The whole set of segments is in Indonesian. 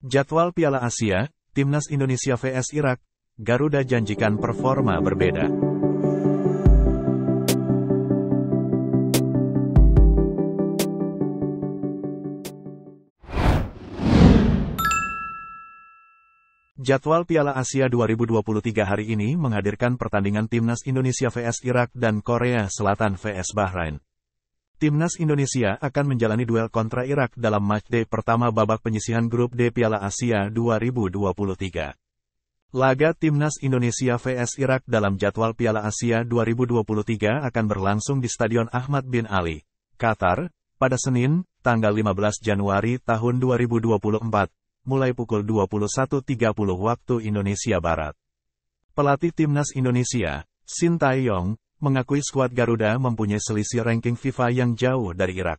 Jadwal Piala Asia, Timnas Indonesia vs Irak, Garuda janjikan performa berbeda. Jadwal Piala Asia 2023 hari ini menghadirkan pertandingan Timnas Indonesia vs Irak dan Korea Selatan vs Bahrain. Timnas Indonesia akan menjalani duel kontra Irak dalam matchday pertama babak penyisihan grup D Piala Asia 2023. Laga Timnas Indonesia vs Irak dalam jadwal Piala Asia 2023 akan berlangsung di Stadion Ahmad bin Ali, Qatar, pada Senin, tanggal 15 Januari tahun 2024, mulai pukul 21.30 waktu Indonesia Barat. Pelatih Timnas Indonesia, Sintayong, mengakui skuad Garuda mempunyai selisih ranking FIFA yang jauh dari Irak.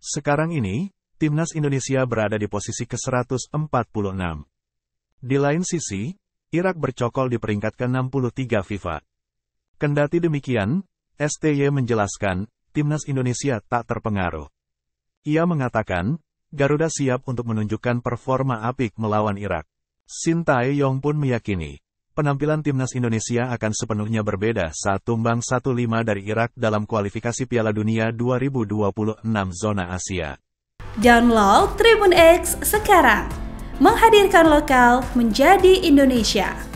Sekarang ini, timnas Indonesia berada di posisi ke-146. Di lain sisi, Irak bercokol di peringkat ke-63 FIFA. Kendati demikian, STY menjelaskan, timnas Indonesia tak terpengaruh. Ia mengatakan, Garuda siap untuk menunjukkan performa apik melawan Irak. Sintayong pun meyakini, penampilan timnas Indonesia akan sepenuhnya berbeda saat tumbang 1-5 dari Irak dalam kualifikasi Piala Dunia 2026 zona Asia. Download Tribun X sekarang, menghadirkan lokal menjadi Indonesia.